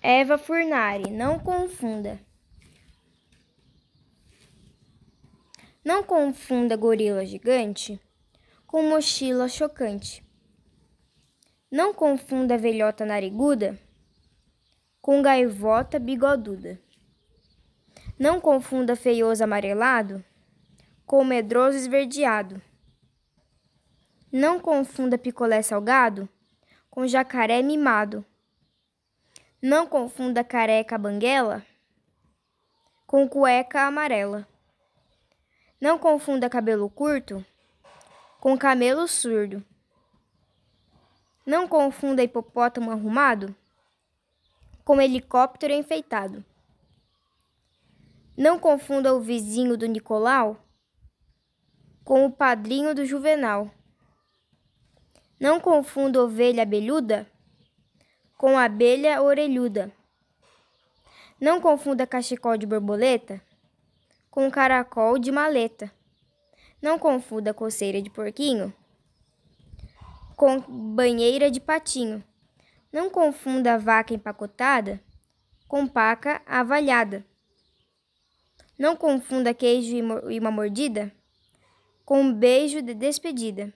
Eva Furnari, não confunda. Não confunda gorila gigante com mochila chocante. Não confunda velhota nariguda com gaivota bigoduda. Não confunda feioso amarelado com medroso esverdeado. Não confunda picolé salgado com jacaré mimado. Não confunda careca banguela com cueca amarela. Não confunda cabelo curto com camelo surdo. Não confunda hipopótamo arrumado com helicóptero enfeitado. Não confunda o vizinho do Nicolau com o padrinho do Juvenal. Não confunda ovelha abelhuda com a abelha orelhuda. Não confunda cachecol de borboleta com caracol de maleta. Não confunda coceira de porquinho com banheira de patinho. Não confunda vaca empacotada com paca avalhada. Não confunda queijo e uma mordida com um beijo de despedida.